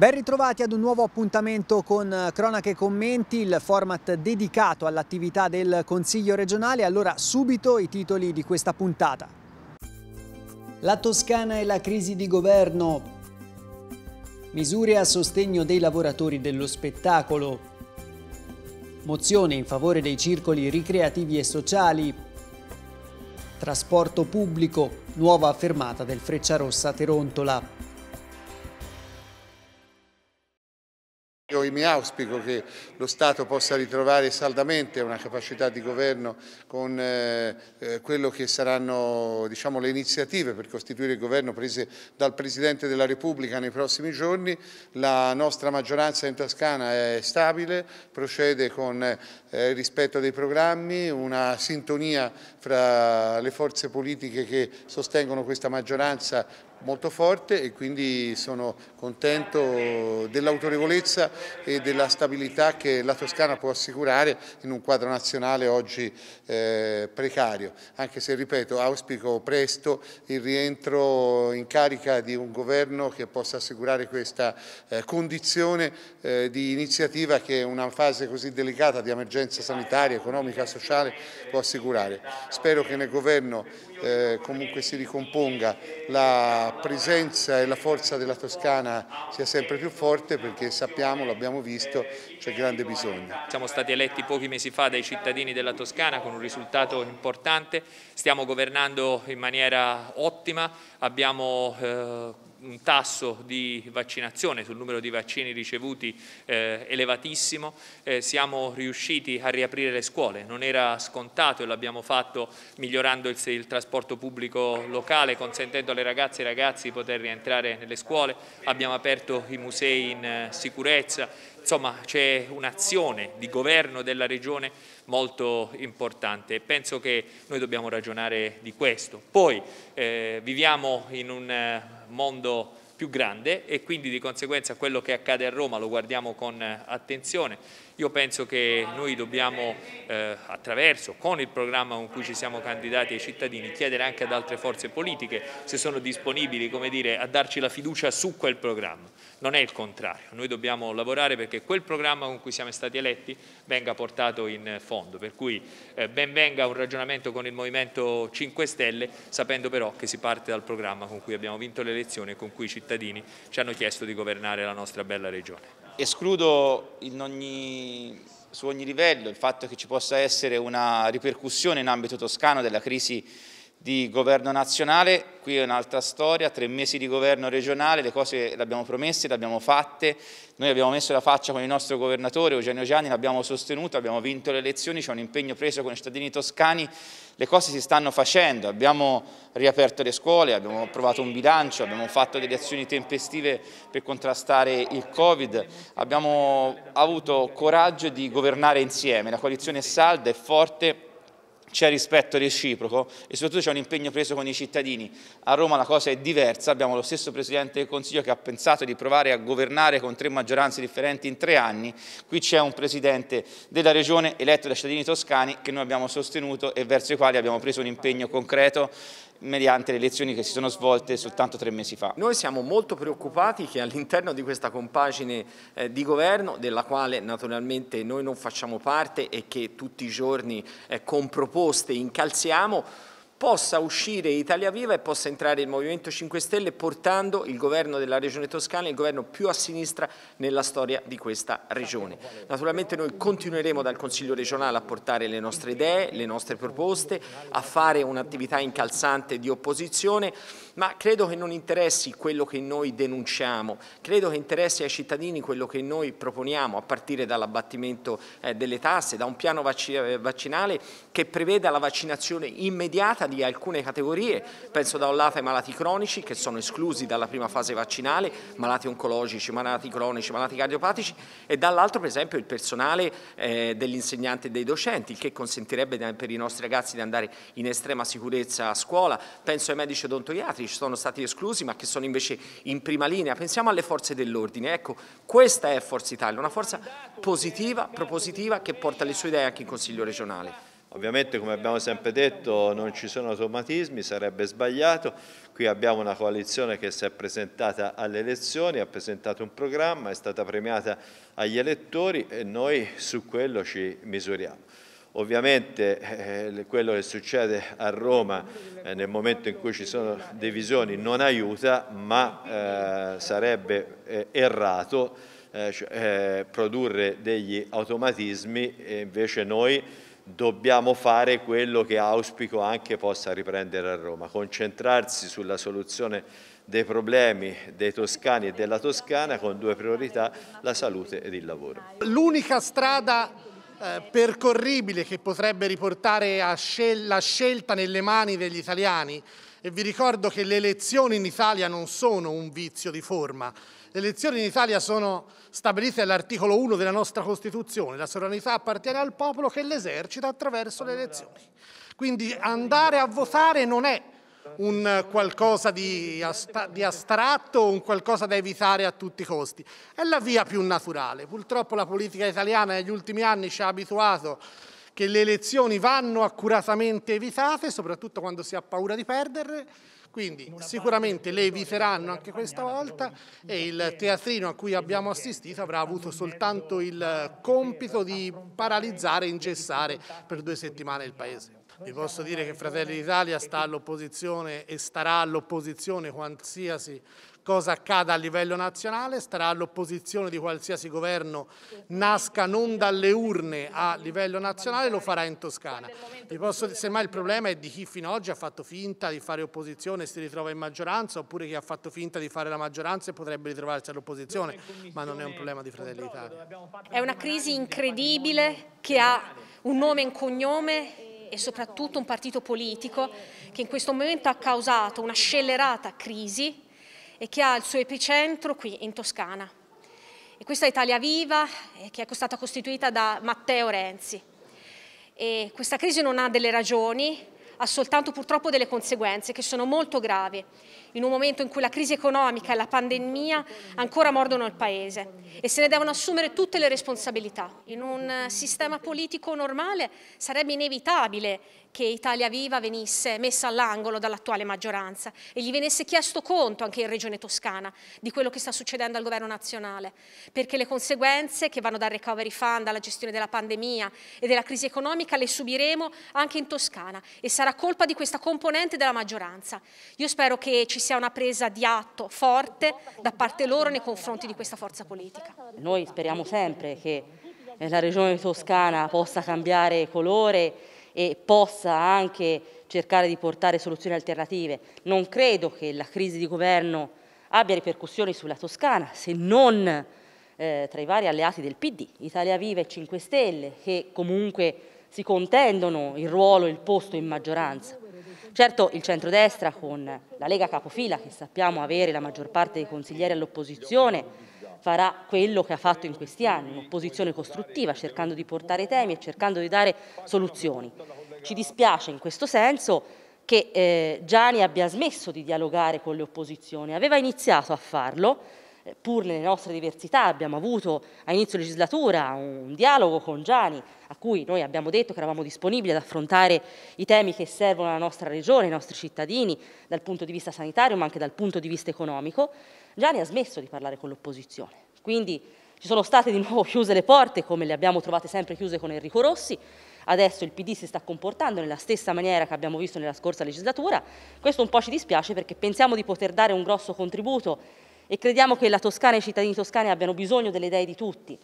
Ben ritrovati ad un nuovo appuntamento con eh, Cronache e Commenti, il format dedicato all'attività del Consiglio regionale. Allora subito i titoli di questa puntata. La Toscana e la crisi di governo. Misure a sostegno dei lavoratori dello spettacolo. Mozione in favore dei circoli ricreativi e sociali. Trasporto pubblico, nuova fermata del Frecciarossa Terontola. io mi auspico che lo Stato possa ritrovare saldamente una capacità di governo con eh, eh, quello che saranno diciamo, le iniziative per costituire il governo prese dal Presidente della Repubblica nei prossimi giorni. La nostra maggioranza in Toscana è stabile, procede con eh, rispetto dei programmi, una sintonia fra le forze politiche che sostengono questa maggioranza molto forte e quindi sono contento dell'autorevolezza e della stabilità che la Toscana può assicurare in un quadro nazionale oggi eh, precario, anche se ripeto auspico presto il rientro in carica di un governo che possa assicurare questa eh, condizione eh, di iniziativa che una fase così delicata di emergenza sanitaria, economica, sociale può assicurare. Spero che nel governo eh, comunque si ricomponga la presenza e la forza della Toscana sia sempre più forte perché sappiamo, l'abbiamo visto, c'è grande bisogno. Siamo stati eletti pochi mesi fa dai cittadini della Toscana con un risultato importante, stiamo governando in maniera ottima, abbiamo eh, un tasso di vaccinazione sul numero di vaccini ricevuti eh, elevatissimo, eh, siamo riusciti a riaprire le scuole, non era scontato e l'abbiamo fatto migliorando il, il, trasporto pubblico locale, consentendo alle ragazze e ragazzi di poter rientrare nelle scuole, abbiamo aperto i musei in eh, sicurezza, insomma c'è un'azione di governo della regione molto importante e penso che noi dobbiamo ragionare di questo. Poi eh, viviamo in un eh, mondo più grande e quindi di conseguenza quello che accade a Roma lo guardiamo con eh, attenzione io penso che noi dobbiamo eh, attraverso, con il programma con cui ci siamo candidati ai cittadini, chiedere anche ad altre forze politiche se sono disponibili dire, a darci la fiducia su quel programma. Non è il contrario, noi dobbiamo lavorare perché quel programma con cui siamo stati eletti venga portato in fondo, per cui eh, ben venga un ragionamento con il Movimento 5 Stelle, sapendo però che si parte dal programma con cui abbiamo vinto le elezioni e con cui i cittadini ci hanno chiesto di governare la nostra bella regione escludo ogni, su ogni livello il fatto che ci possa essere una ripercussione in ambito toscano della crisi di governo nazionale, qui è un'altra storia, tre mesi di governo regionale, le cose le abbiamo promesse, le abbiamo fatte, noi abbiamo messo la faccia con il nostro governatore Eugenio Gianni, l'abbiamo sostenuto, abbiamo vinto le elezioni, c'è un impegno preso con i cittadini toscani, le cose si stanno facendo, abbiamo riaperto le scuole, abbiamo approvato un bilancio, abbiamo fatto delle azioni tempestive per contrastare il Covid, abbiamo avuto coraggio di governare insieme, la coalizione è salda e forte, c'è rispetto reciproco e soprattutto c'è un impegno preso con i cittadini. A Roma la cosa è diversa, abbiamo lo stesso Presidente del Consiglio che ha pensato di provare a governare con tre maggioranze differenti in tre anni, qui c'è un Presidente della Regione eletto dai cittadini toscani che noi abbiamo sostenuto e verso i quali abbiamo preso un impegno concreto mediante le elezioni che si sono svolte soltanto tre mesi fa. Noi siamo molto preoccupati che all'interno di questa compagine eh, di governo, della quale naturalmente noi non facciamo parte e che tutti i giorni eh, con proposte incalziamo, possa uscire Italia Viva e possa entrare il Movimento 5 Stelle portando il governo della Regione Toscana, il governo più a sinistra nella storia di questa Regione. Naturalmente noi continueremo dal Consiglio regionale a portare le nostre idee, le nostre proposte, a fare un'attività incalzante di opposizione, ma credo che non interessi quello che noi denunciamo, credo che interessi ai cittadini quello che noi proponiamo a partire dall'abbattimento eh, delle tasse, da un piano vaccinale che preveda la vaccinazione immediata di alcune categorie, penso da un lato ai malati cronici che sono esclusi dalla prima fase vaccinale, malati oncologici, malati cronici, malati cardiopatici e dall'altro per esempio il personale eh, dell'insegnante e dei docenti, il che consentirebbe per i nostri ragazzi di andare in estrema sicurezza a scuola, penso ai medici odontoiatrici, sono stati esclusi ma che sono invece in prima linea, pensiamo alle forze dell'ordine, ecco questa è Forza Italia, una forza positiva, propositiva che porta le sue idee anche in Consiglio regionale. Ovviamente come abbiamo sempre detto non ci sono automatismi, sarebbe sbagliato, qui abbiamo una coalizione che si è presentata alle elezioni, ha presentato un programma, è stata premiata agli elettori e noi su quello ci misuriamo. Ovviamente eh, quello che succede a Roma eh, nel momento in cui ci sono divisioni non aiuta, ma eh, sarebbe eh, errato eh, cioè, eh, produrre degli automatismi e invece noi dobbiamo fare quello che auspico anche possa riprendere a Roma, concentrarsi sulla soluzione dei problemi dei toscani e della Toscana con due priorità, la salute ed il lavoro. L'unica strada eh, percorribile che potrebbe riportare la scelta nelle mani degli italiani, e vi ricordo che le elezioni in Italia non sono un vizio di forma, le elezioni in Italia sono stabilite dall'articolo 1 della nostra Costituzione, la sovranità appartiene al popolo che l'esercita attraverso le elezioni. Quindi andare a votare non è un qualcosa di, astratto, un qualcosa da evitare a tutti i costi. È la via più naturale. Purtroppo la politica italiana negli ultimi anni ci ha abituato che le elezioni vanno accuratamente evitate, soprattutto quando si ha paura di perderle, quindi sicuramente le eviteranno anche questa volta e il teatrino a cui abbiamo assistito avrà avuto soltanto il compito di paralizzare e ingessare per due settimane il Paese. Vi posso dire che Fratelli d'Italia sta all'opposizione e starà all'opposizione qualsiasi cosa accada a livello nazionale, starà all'opposizione di qualsiasi governo nasca non dalle urne a livello nazionale, lo farà in Toscana. Posso, semmai il problema è di chi fino ad oggi ha fatto finta di fare opposizione e si ritrova in maggioranza, oppure chi ha fatto finta di fare la maggioranza e potrebbe ritrovarsi all'opposizione, ma non è un problema di Fratelli d'Italia. È una crisi incredibile che ha un nome e un cognome e soprattutto un partito politico che in questo momento ha causato una scellerata crisi e che ha il suo epicentro qui in Toscana. E questa è Italia Viva, eh, che è stata costituita da Matteo Renzi. E questa crisi non ha delle ragioni, ha soltanto purtroppo delle conseguenze che sono molto gravi in un momento in cui la crisi economica e la pandemia ancora mordono il Paese e se ne devono assumere tutte le responsabilità. In un eh, sistema politico normale sarebbe inevitabile che Italia Viva venisse messa all'angolo dall'attuale maggioranza e gli venisse chiesto conto anche in Regione Toscana di quello che sta succedendo al governo nazionale, perché le conseguenze che vanno dal recovery fund alla gestione della pandemia e della crisi economica le subiremo anche in Toscana e sarà colpa di questa componente della maggioranza. Io spero che ci ci sia una presa di atto forte da parte loro nei confronti di questa forza politica. Noi speriamo sempre che eh, la regione toscana possa cambiare colore e possa anche cercare di portare soluzioni alternative. Non credo che la crisi di governo abbia ripercussioni sulla Toscana, se non eh, tra i vari alleati del PD, Italia Viva e 5 Stelle, che comunque si contendono il ruolo e il posto in maggioranza. Certo il centrodestra con la Lega Capofila, che sappiamo avere la maggior parte dei consiglieri all'opposizione, farà quello che ha fatto in questi anni, un'opposizione costruttiva, cercando di portare temi e cercando di dare soluzioni. Ci dispiace in questo senso che eh, Gianni abbia smesso di dialogare con le opposizioni, aveva iniziato a farlo, eh, pur nelle nostre diversità, abbiamo avuto a inizio legislatura un dialogo con Gianni, a cui noi abbiamo detto che eravamo disponibili ad affrontare i temi che servono alla nostra regione, ai nostri cittadini, dal punto di vista sanitario ma anche dal punto di vista economico. Gianni ha smesso di parlare con l'opposizione, quindi ci sono state di nuovo chiuse le porte, come le abbiamo trovate sempre chiuse con Enrico Rossi, adesso il PD si sta comportando nella stessa maniera che abbiamo visto nella scorsa legislatura, questo un po' ci dispiace perché pensiamo di poter dare un grosso contributo e crediamo che la Toscana e i cittadini toscani abbiano bisogno delle idee di tutti,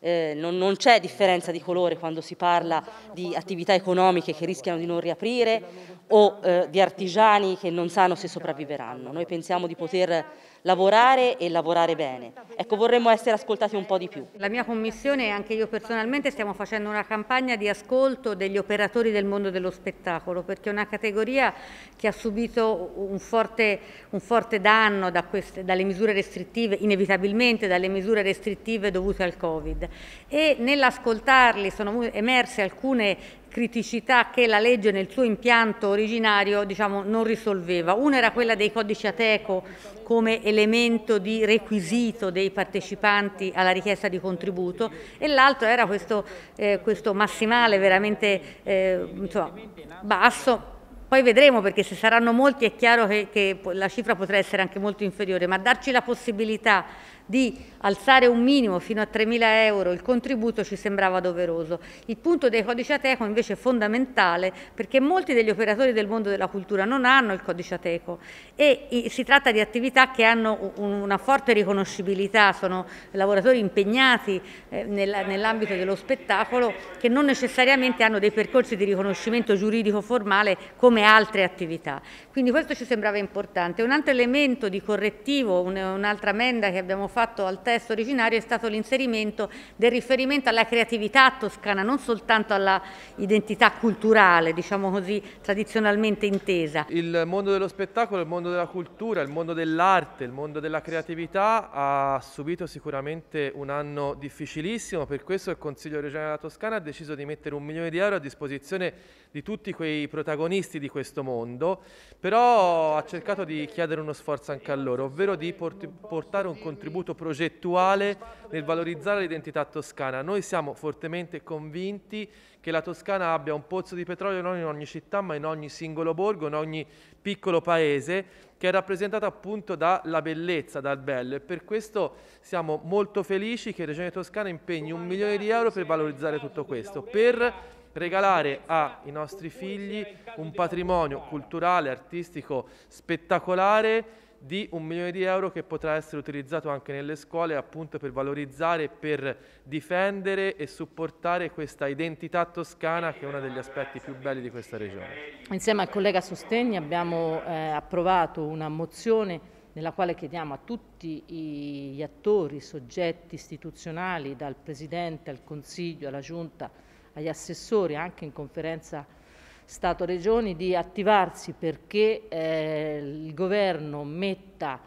eh, non, non c'è differenza di colore quando si parla di attività economiche che rischiano di non riaprire o eh, di artigiani che non sanno se sopravviveranno. Noi pensiamo di poter lavorare e lavorare bene. Ecco, vorremmo essere ascoltati un po' di più. La mia commissione e anche io personalmente stiamo facendo una campagna di ascolto degli operatori del mondo dello spettacolo, perché è una categoria che ha subito un forte, un forte danno da queste, dalle misure restrittive, inevitabilmente dalle misure restrittive dovute al Covid e nell'ascoltarli sono emerse alcune criticità che la legge nel suo impianto originario diciamo, non risolveva. Una era quella dei codici ateco come elemento di requisito dei partecipanti alla richiesta di contributo e l'altro era questo, eh, questo, massimale veramente eh, insomma, basso poi vedremo perché se saranno molti è chiaro che, che, la cifra potrà essere anche molto inferiore, ma darci la possibilità di alzare un minimo fino a 3.000 euro il contributo ci sembrava doveroso. Il punto dei codici ateco invece è fondamentale perché molti degli operatori del mondo della cultura non hanno il codice ateco e si tratta di attività che hanno una forte riconoscibilità, sono lavoratori impegnati eh, nell'ambito dello spettacolo che non necessariamente hanno dei percorsi di riconoscimento giuridico formale come altre attività. Quindi questo ci sembrava importante. Un altro elemento di correttivo, un'altra emenda che abbiamo fatto fatto al testo originario è stato l'inserimento del riferimento alla creatività toscana, non soltanto alla identità culturale, diciamo così, tradizionalmente intesa. Il mondo dello spettacolo, il mondo della cultura, il mondo dell'arte, il mondo della creatività ha subito sicuramente un anno difficilissimo, per questo il Consiglio regionale della Toscana ha deciso di mettere un milione di euro a disposizione di tutti quei protagonisti di questo mondo, però ha cercato di chiedere uno sforzo anche a loro, ovvero di portare un contributo progettuale nel valorizzare l'identità toscana. Noi siamo fortemente convinti che la Toscana abbia un pozzo di petrolio non in ogni città, ma in ogni singolo borgo, in ogni piccolo paese, che è rappresentato appunto dalla bellezza, dal bello e per questo siamo molto felici che Regione Toscana impegni un milione di euro per valorizzare tutto questo, per regalare ai nostri figli un patrimonio culturale, artistico spettacolare di un milione di euro che potrà essere utilizzato anche nelle scuole appunto per valorizzare, per difendere e supportare questa identità toscana che è uno degli aspetti più belli di questa regione. Insieme al collega Sostegni abbiamo eh, approvato una mozione nella quale chiediamo a tutti gli attori, soggetti istituzionali, dal Presidente al Consiglio alla Giunta, agli assessori anche in conferenza Stato-Regioni di attivarsi perché eh, il governo metta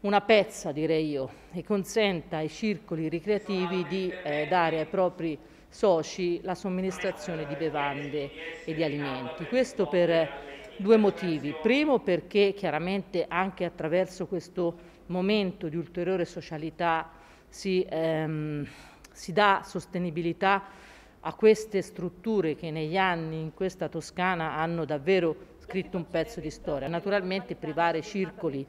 una pezza, direi io, e consenta ai circoli ricreativi di eh, dare ai propri soci la somministrazione di bevande e di alimenti. Questo per due motivi. Primo perché chiaramente anche attraverso questo momento di ulteriore socialità si, ehm, si dà sostenibilità a queste strutture che negli anni in questa Toscana hanno davvero scritto un pezzo di storia. Naturalmente privare circoli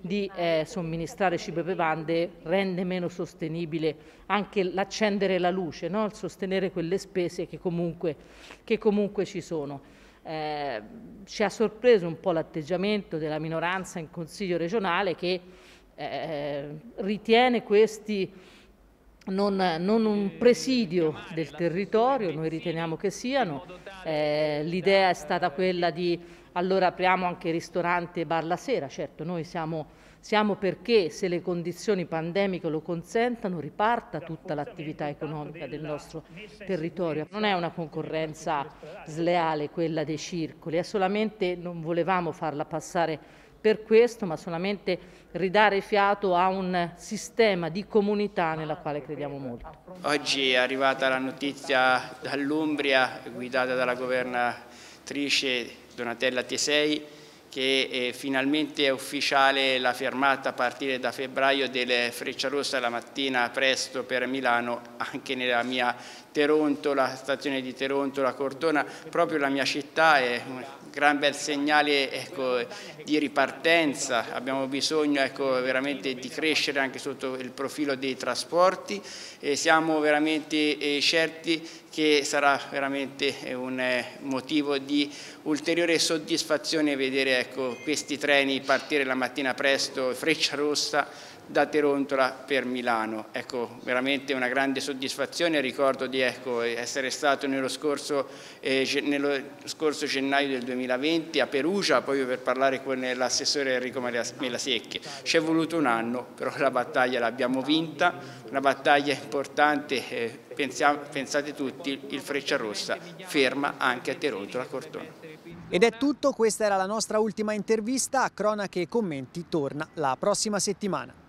di eh, somministrare cibo e bevande rende meno sostenibile anche l'accendere la luce, no? il sostenere quelle spese che comunque, che comunque ci sono. Eh, ci ha sorpreso un po' l'atteggiamento della minoranza in Consiglio regionale che eh, ritiene questi non, non, un presidio del territorio, noi riteniamo che siano. Eh, l'idea è stata quella di allora apriamo anche ristorante e bar la sera, certo noi siamo, siamo, perché se le condizioni pandemiche lo consentano riparta tutta l'attività economica del nostro territorio. Non è una concorrenza sleale quella dei circoli, è solamente non volevamo farla passare per questo, ma solamente ridare fiato a un sistema di comunità nella quale crediamo molto. Oggi è arrivata la notizia dall'Umbria, guidata dalla governatrice Donatella Tesei, che eh, finalmente è ufficiale la fermata a partire da febbraio delle Freccia Rossa la mattina presto per Milano, anche nella mia Teronto, la stazione di Teronto, la Cortona, proprio la mia città è un gran bel segnale ecco, di ripartenza, abbiamo bisogno ecco, veramente di crescere anche sotto il profilo dei trasporti e siamo veramente eh, certi che sarà veramente eh, un eh, motivo di ulteriore soddisfazione vedere ecco, questi treni partire la mattina presto, Freccia Rossa, da Terontola per Milano. Ecco, veramente una grande soddisfazione, ricordo di ecco, essere stato nello scorso, eh, nello scorso, gennaio del 2020 a Perugia, poi per parlare con l'assessore Enrico Maria Melasecchi. Ci è voluto un anno, però la battaglia l'abbiamo vinta, una battaglia importante, eh, pensate tutti, il Freccia Rossa ferma anche a Terontola Cortona. Ed è tutto, questa era la nostra ultima intervista, a Cronache e Commenti torna la prossima settimana.